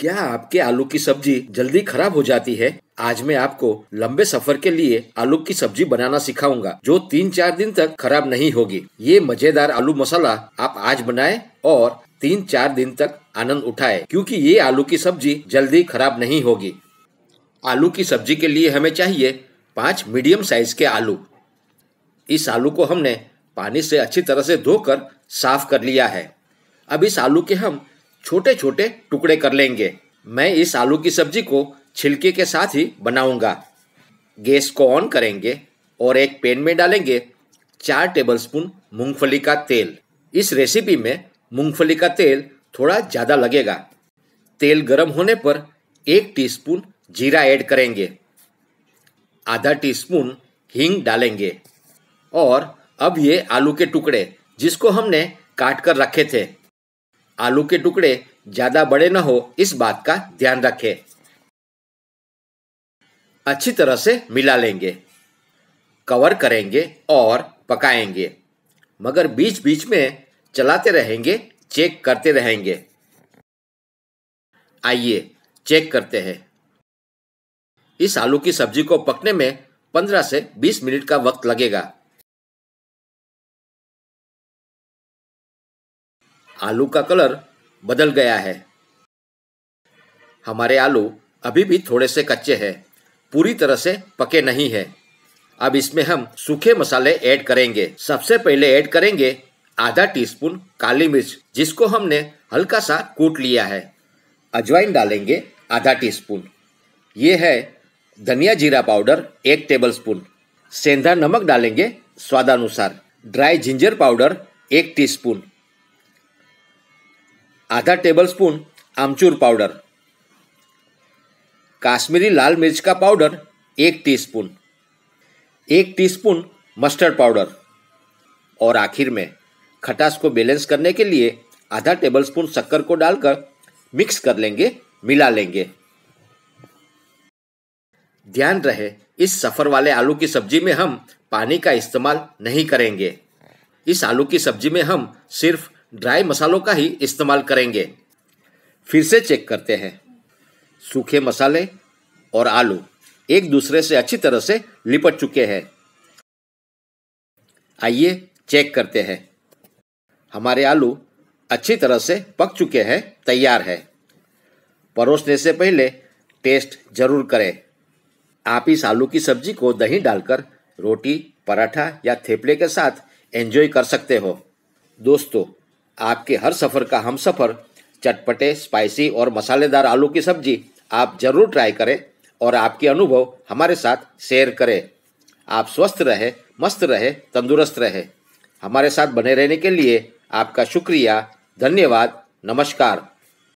क्या आपके आलू की सब्जी जल्दी खराब हो जाती है आज मैं आपको लंबे सफर के लिए आलू की सब्जी बनाना सिखाऊंगा जो तीन चार दिन तक खराब नहीं होगी ये मजेदार आलू मसाला आप आज बनाए और तीन चार दिन तक आनंद उठाए क्योंकि ये आलू की सब्जी जल्दी खराब नहीं होगी आलू की सब्जी के लिए हमें चाहिए पाँच मीडियम साइज के आलू इस आलू को हमने पानी से अच्छी तरह से धोकर साफ कर लिया है अब इस आलू के हम छोटे छोटे टुकड़े कर लेंगे मैं इस आलू की सब्जी को छिलके के साथ ही बनाऊंगा गैस को ऑन करेंगे और एक पैन में डालेंगे चार टेबलस्पून मूंगफली का तेल इस रेसिपी में मूंगफली का तेल थोड़ा ज़्यादा लगेगा तेल गर्म होने पर एक टीस्पून जीरा ऐड करेंगे आधा टीस्पून हींग डालेंगे और अब ये आलू के टुकड़े जिसको हमने काट कर रखे थे आलू के टुकड़े ज़्यादा बड़े न हो इस बात का ध्यान रखें अच्छी तरह से मिला लेंगे कवर करेंगे और पकाएंगे मगर बीच बीच में चलाते रहेंगे चेक करते रहेंगे आइए चेक करते हैं इस आलू की सब्जी को पकने में 15 से 20 मिनट का वक्त लगेगा आलू का कलर बदल गया है हमारे आलू अभी भी थोड़े से कच्चे हैं पूरी तरह से पके नहीं है अब इसमें हम सूखे मसाले ऐड करेंगे सबसे पहले ऐड करेंगे आधा टीस्पून काली मिर्च जिसको हमने हल्का सा कूट लिया है अजवाइन डालेंगे आधा टीस्पून ये है धनिया जीरा पाउडर एक टेबलस्पून सेंधा नमक डालेंगे स्वादानुसार ड्राई जिंजर पाउडर एक टीस्पून आधा टेबलस्पून आमचूर पाउडर काश्मीरी लाल मिर्च का पाउडर एक टीस्पून एक टीस्पून मस्टर्ड पाउडर और आखिर में खटास को बैलेंस करने के लिए आधा टेबलस्पून शक्कर को डालकर मिक्स कर लेंगे मिला लेंगे ध्यान रहे इस सफ़र वाले आलू की सब्जी में हम पानी का इस्तेमाल नहीं करेंगे इस आलू की सब्जी में हम सिर्फ ड्राई मसालों का ही इस्तेमाल करेंगे फिर से चेक करते हैं सूखे मसाले और आलू एक दूसरे से अच्छी तरह से लिपट चुके हैं आइए चेक करते हैं हमारे आलू अच्छी तरह से पक चुके हैं तैयार है परोसने से पहले टेस्ट जरूर करें आप इस आलू की सब्जी को दही डालकर रोटी पराठा या थेपले के साथ एंजॉय कर सकते हो दोस्तों आपके हर सफ़र का हम सफ़र चटपटे स्पाइसी और मसालेदार आलू की सब्जी आप ज़रूर ट्राई करें और आपके अनुभव हमारे साथ शेयर करें आप स्वस्थ रहे मस्त रहे तंदुरुस्त रहे हमारे साथ बने रहने के लिए आपका शुक्रिया धन्यवाद नमस्कार